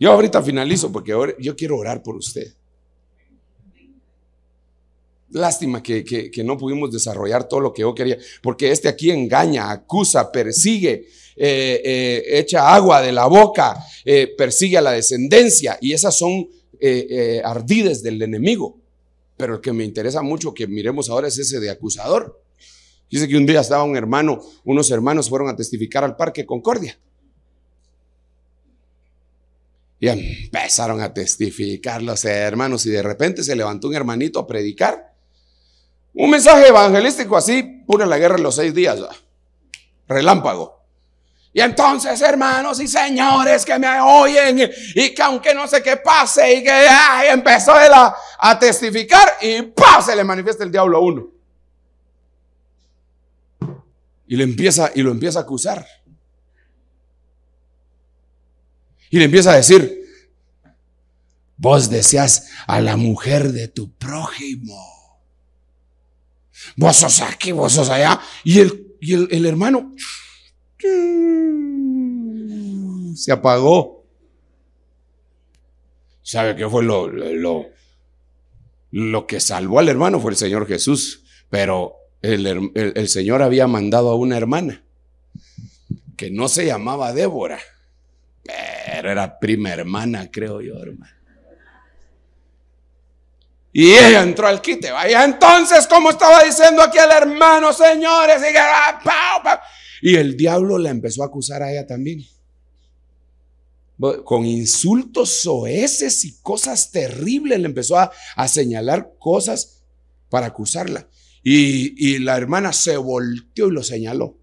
Yo ahorita finalizo porque yo quiero orar por usted. Lástima que, no pudimos desarrollar todo lo que yo quería, porque este aquí engaña, acusa, persigue, eh, eh, echa agua de la boca, eh, persigue a la descendencia, y esas son eh, eh, ardides del enemigo. Pero el que me interesa mucho que miremos ahora es ese de acusador. Dice que un día estaba un hermano, unos hermanos fueron a testificar al Parque Concordia. Y empezaron a testificar los hermanos y de repente se levantó un hermanito a predicar. Un mensaje evangelístico así, pura la guerra en los seis días. Relámpago. Y entonces, hermanos y señores que me oyen, y que aunque no sé qué pase, y que empezó él a, testificar, y se le manifiesta el diablo a uno. Y le empieza, y lo empieza a acusar. Y le empieza a decir, vos deseas a la mujer de tu prójimo. Vos sos aquí, vos sos allá. Y el, el hermano se apagó. ¿Sabe qué fue lo, lo, lo que salvó al hermano? Fue el Señor Jesús. Pero el, Señor había mandado a una hermana que no se llamaba Débora, pero era prima hermana, creo yo, hermano. Y ella entró al quite. Vaya entonces, como estaba diciendo aquí el hermano, señores, y, ah, y el diablo la empezó a acusar a ella también. Con insultos soeces y cosas terribles le empezó a, señalar cosas para acusarla. Y, y la hermana se volteó y lo señaló.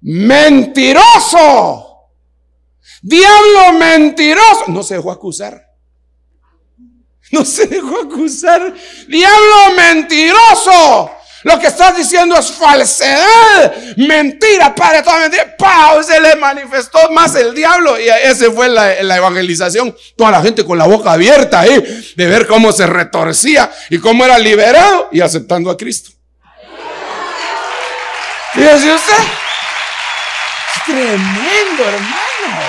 Mentiroso. Diablo mentiroso. No se dejó acusar. No se dejó acusar. Diablo mentiroso. Lo que estás diciendo es falsedad, mentira, padre, toda mentira. ¡Pau! Se le manifestó más el diablo y ese fue la, evangelización. Toda la gente con la boca abierta ahí, de ver cómo se retorcía y cómo era liberado y aceptando a Cristo. dice usted. Es tremendo, hermano.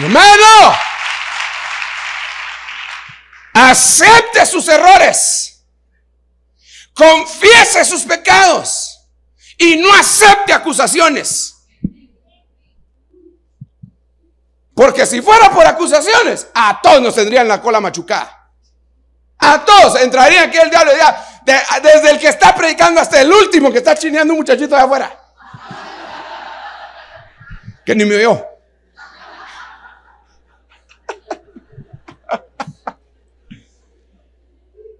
Hermano. Acepte sus errores. Confiese sus pecados y no acepte acusaciones. Porque si fuera por acusaciones, a todos nos tendrían la cola machucada. A todos entraría aquí el diablo desde el que está predicando hasta el último que está chineando un muchachito de afuera. Que ni me vio.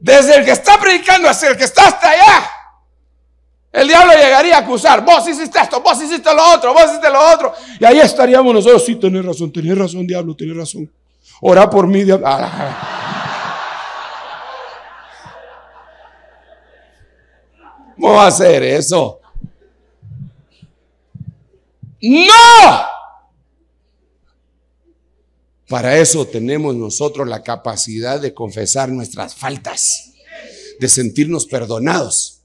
Desde el que está predicando hasta el que está hasta allá. El diablo llegaría a acusar, vos hiciste esto, vos hiciste lo otro, vos hiciste lo otro. Y ahí estaríamos nosotros, Si tenés razón, tenés razón, diablo, tenés razón. Orá por mí, diablo. Ah, ah, ah. ¿Cómo va a ser eso? No. Para eso tenemos nosotros la capacidad de confesar nuestras faltas, de sentirnos perdonados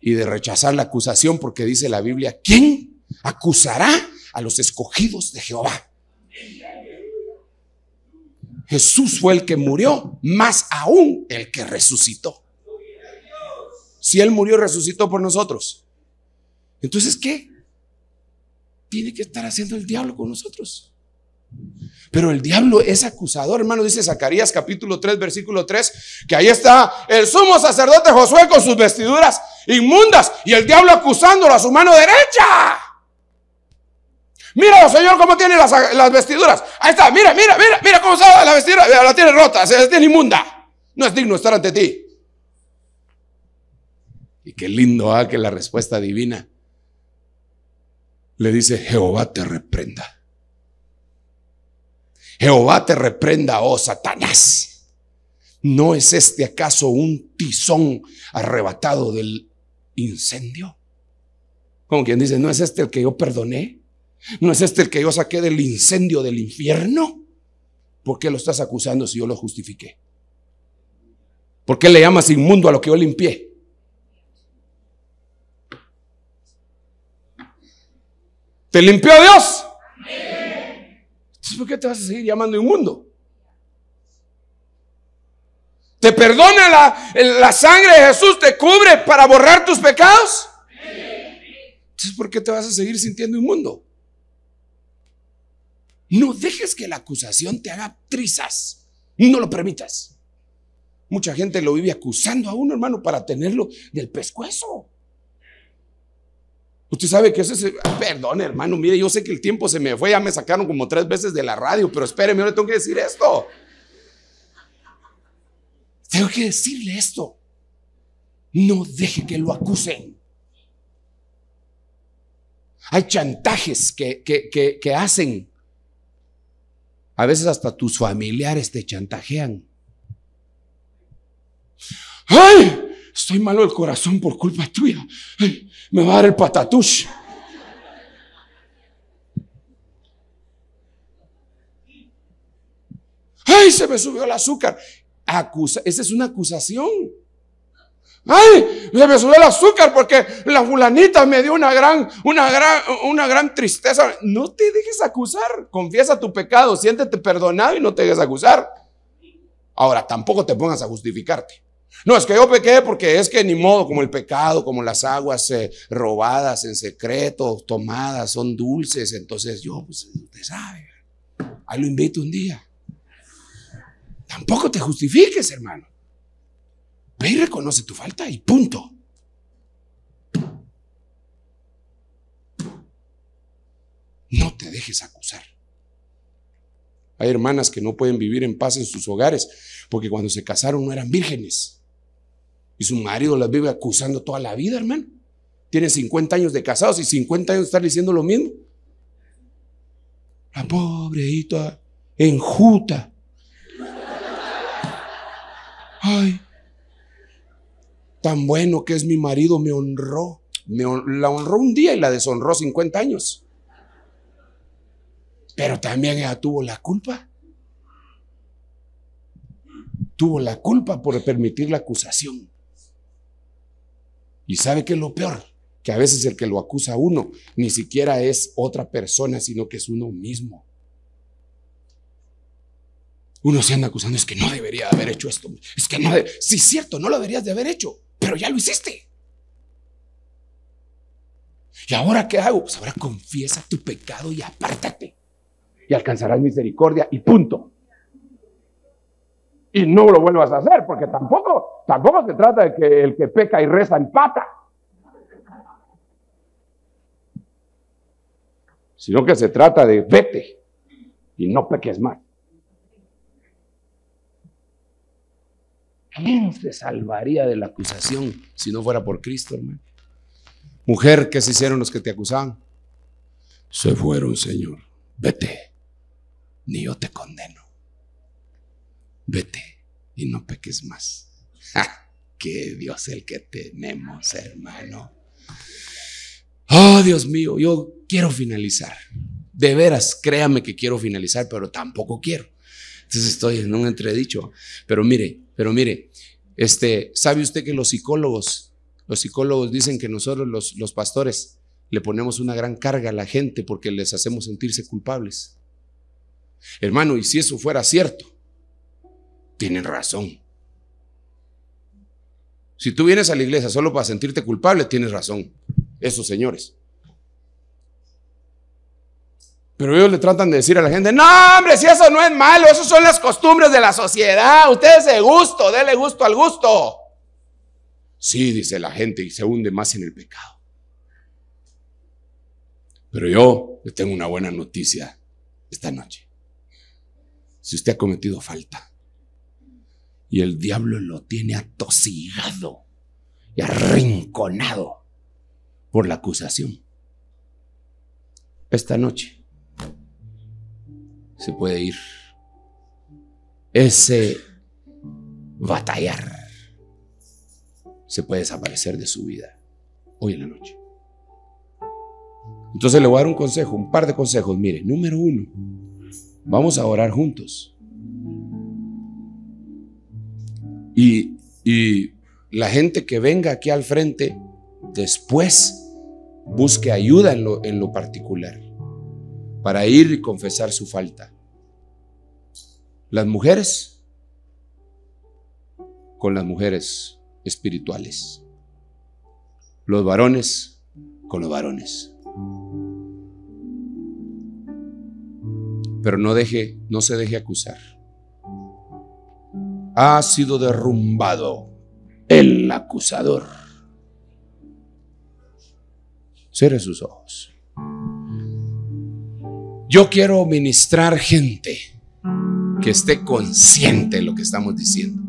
y de rechazar la acusación, porque dice la Biblia, ¿quién acusará a los escogidos de Jehová? Jesús fue el que murió, más aún el que resucitó. Si Él murió, resucitó por nosotros. Entonces, ¿qué? Tiene que estar haciendo el diablo con nosotros. Pero el diablo es acusador, hermano, dice Zacarías capítulo 3, versículo 3, que ahí está el sumo sacerdote Josué con sus vestiduras inmundas y el diablo acusándolo a su mano derecha. Mira, Señor, cómo tiene las, vestiduras. Ahí está, mira, mira, mira, mira cómo está la vestidura. La tiene rota, se tiene inmunda. No es digno estar ante ti. Y qué lindo ah, que la respuesta divina le dice, Jehová te reprenda. Jehová te reprenda, oh Satanás. ¿No es este acaso un tizón arrebatado del incendio? Como quien dice, ¿no es este el que yo perdoné? ¿No es este el que yo saqué del incendio del infierno? ¿Por qué lo estás acusando si yo lo justifiqué? ¿Por qué le llamas inmundo a lo que yo limpié? ¿Te limpió Dios? Amén ¿por qué te vas a seguir llamando inmundo? ¿Te perdona la, sangre de Jesús? ¿Te cubre para borrar tus pecados? Entonces, ¿por qué te vas a seguir sintiendo inmundo? No dejes que la acusación te haga trizas. No lo permitas. Mucha gente lo vive acusando a uno, hermano, para tenerlo del pescuezo. Usted sabe que ese es. Ah, perdón, hermano, mire, yo sé que el tiempo se me fue, ya me sacaron como tres veces de la radio, pero espéreme, yo tengo que decir esto. Tengo que decirle esto. No deje que lo acusen. Hay chantajes que, que hacen. A veces hasta tus familiares te chantajean. ¡Ay! estoy malo del corazón por culpa tuya. me va a dar el patatush. ¡Ay, se me subió el azúcar! Acusa, esa es una acusación. ¡Ay! Se me subió el azúcar porque la fulanita me dio una gran, una gran, una gran tristeza. No te dejes acusar. Confiesa tu pecado, siéntete perdonado y no te dejes acusar. Ahora, tampoco te pongas a justificarte. No, es que yo pequé porque es que ni modo, como el pecado, como las aguas eh, robadas en secreto, tomadas, son dulces. Entonces yo, pues usted sabe, ahí lo invito un día. Tampoco te justifiques, hermano. Ve y reconoce tu falta y punto. No te dejes acusar. Hay hermanas que no pueden vivir en paz en sus hogares porque cuando se casaron no eran vírgenes. Y su marido la vive acusando toda la vida, hermano. Tiene 50 años de casados y 50 años estar diciendo lo mismo. La pobrecita enjuta. Ay, tan bueno que es mi marido, me honró. Me la honró un día y la deshonró 50 años. Pero también ella tuvo la culpa. Tuvo la culpa por permitir la acusación. ¿Y sabe que es lo peor? Que a veces el que lo acusa a uno ni siquiera es otra persona, sino que es uno mismo. Uno se anda acusando, es que no debería haber hecho esto. Es que no, sí, cierto, no lo deberías de haber hecho, pero ya lo hiciste. ¿Y ahora qué hago? Pues ahora confiesa tu pecado y apártate. Y alcanzarás misericordia y punto y no lo vuelvas a hacer, porque tampoco, tampoco se trata de que el que peca y reza empata, sino que se trata de vete y no peques más. ¿Quién se salvaría de la acusación si no fuera por Cristo, hermano? Mujer, ¿qué se hicieron los que te acusaban? Se fueron, Señor. Vete, ni yo te condeno vete y no peques más. que ¡Qué Dios el que tenemos, hermano! Oh, Dios mío, yo quiero finalizar. De veras, créame que quiero finalizar, pero tampoco quiero. Entonces estoy en un entredicho. Pero mire, pero mire, este, ¿sabe usted que los psicólogos, los psicólogos dicen que nosotros los, los pastores le ponemos una gran carga a la gente porque les hacemos sentirse culpables? Hermano, y si eso fuera cierto, tienen razón. Si tú vienes a la iglesia solo para sentirte culpable, tienes razón, esos señores. Pero ellos le tratan de decir a la gente, no, hombre, si eso no es malo, Esas son las costumbres de la sociedad, ustedes de gusto, Dele gusto al gusto. Sí, dice la gente, y se hunde más en el pecado. Pero yo le tengo una buena noticia esta noche. Si usted ha cometido falta, y el diablo lo tiene atosigado y arrinconado por la acusación. Esta noche se puede ir. Ese batallar se puede desaparecer de su vida hoy en la noche. Entonces le voy a dar un consejo, un par de consejos. Mire, número uno, vamos a orar juntos. Y, la gente que venga aquí al frente después busque ayuda en lo, en lo particular para ir y confesar su falta. Las mujeres con las mujeres espirituales. Los varones con los varones. Pero no deje, no se deje acusar ha sido derrumbado el acusador. Cierre sus ojos. Yo quiero ministrar gente que esté consciente de lo que estamos diciendo.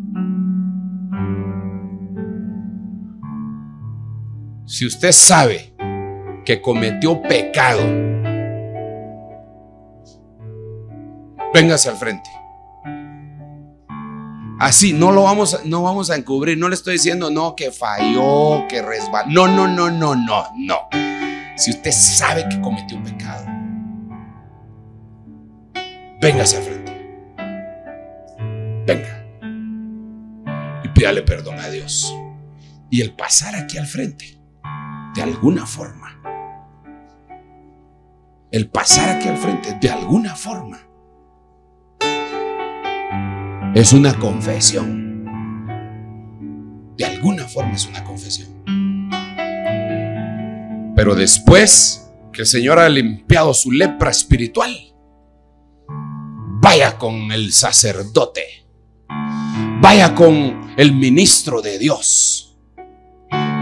Si usted sabe que cometió pecado, véngase al frente. Así, no lo vamos, no vamos a encubrir. No le estoy diciendo, no, que falló, que resbaló. No, no, no, no, no, no. Si usted sabe que cometió un pecado, venga hacia frente. Venga. Y pídale perdón a Dios. Y el pasar aquí al frente, de alguna forma, el pasar aquí al frente, de alguna forma, es una confesión. De alguna forma es una confesión. Pero después que el Señor ha limpiado su lepra espiritual, vaya con el sacerdote, vaya con el ministro de Dios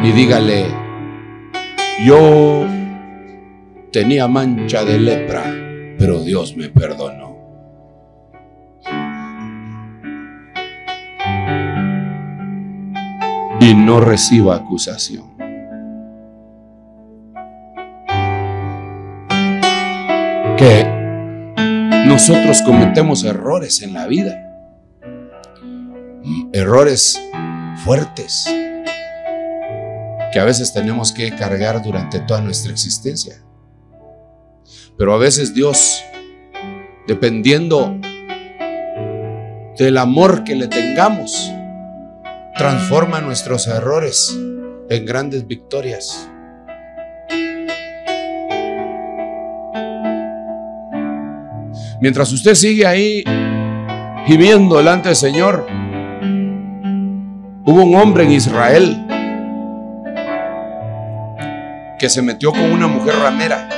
y dígale, yo tenía mancha de lepra, pero Dios me perdonó. y no reciba acusación. Que nosotros cometemos errores en la vida, errores fuertes, que a veces tenemos que cargar durante toda nuestra existencia. Pero a veces Dios, dependiendo del amor que le tengamos, transforma nuestros errores en grandes victorias. Mientras usted sigue ahí gimiendo delante del Señor, hubo un hombre en Israel que se metió con una mujer ramera.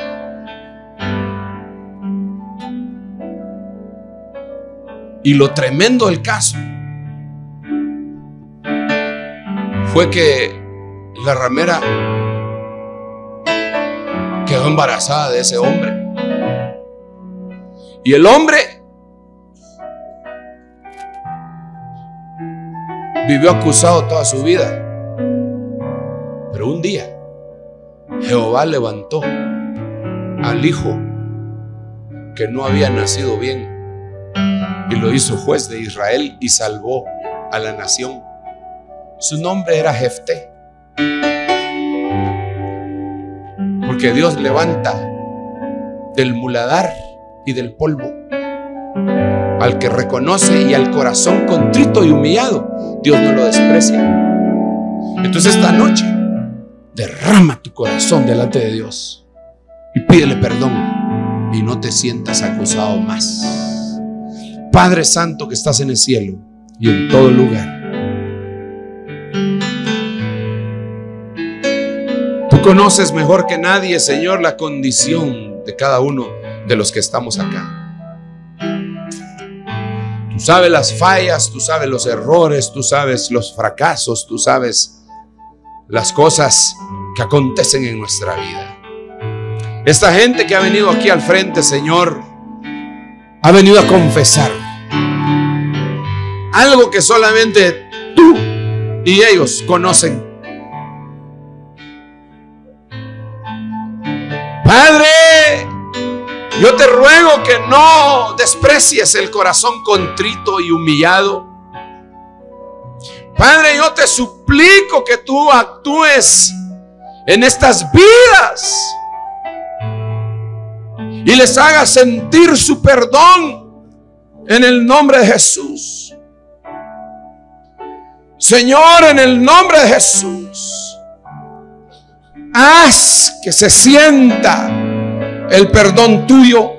Y lo tremendo del caso fue que la ramera quedó embarazada de ese hombre. Y el hombre vivió acusado toda su vida. Pero un día Jehová levantó al hijo que no había nacido bien y lo hizo juez de Israel y salvó a la nación. Su nombre era Jefte Porque Dios levanta del muladar y del polvo al que reconoce y al corazón contrito y humillado. Dios no lo desprecia. Entonces esta noche derrama tu corazón delante de Dios y pídele perdón y no te sientas acusado más. Padre Santo que estás en el cielo y en todo lugar. conoces mejor que nadie, Señor, la condición de cada uno de los que estamos acá. Tú sabes las fallas, tú sabes los errores, tú sabes los fracasos, tú sabes las cosas que acontecen en nuestra vida. Esta gente que ha venido aquí al frente, Señor, ha venido a confesar algo que solamente tú y ellos conocen Padre, yo te ruego que no desprecies el corazón contrito y humillado. Padre, yo te suplico que tú actúes en estas vidas y les hagas sentir su perdón en el nombre de Jesús. Señor, en el nombre de Jesús. Haz que se sienta el perdón tuyo.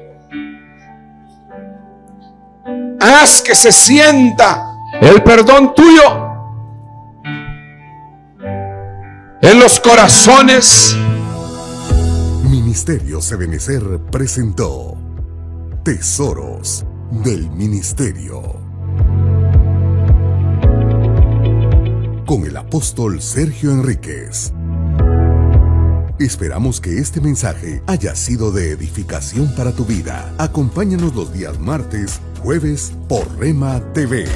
Haz que se sienta el perdón tuyo en los corazones. Ministerio Sebenecer presentó Tesoros del Ministerio. Con el apóstol Sergio Enríquez. Esperamos que este mensaje haya sido de edificación para tu vida. Acompáñanos los días martes, jueves por Rema TV.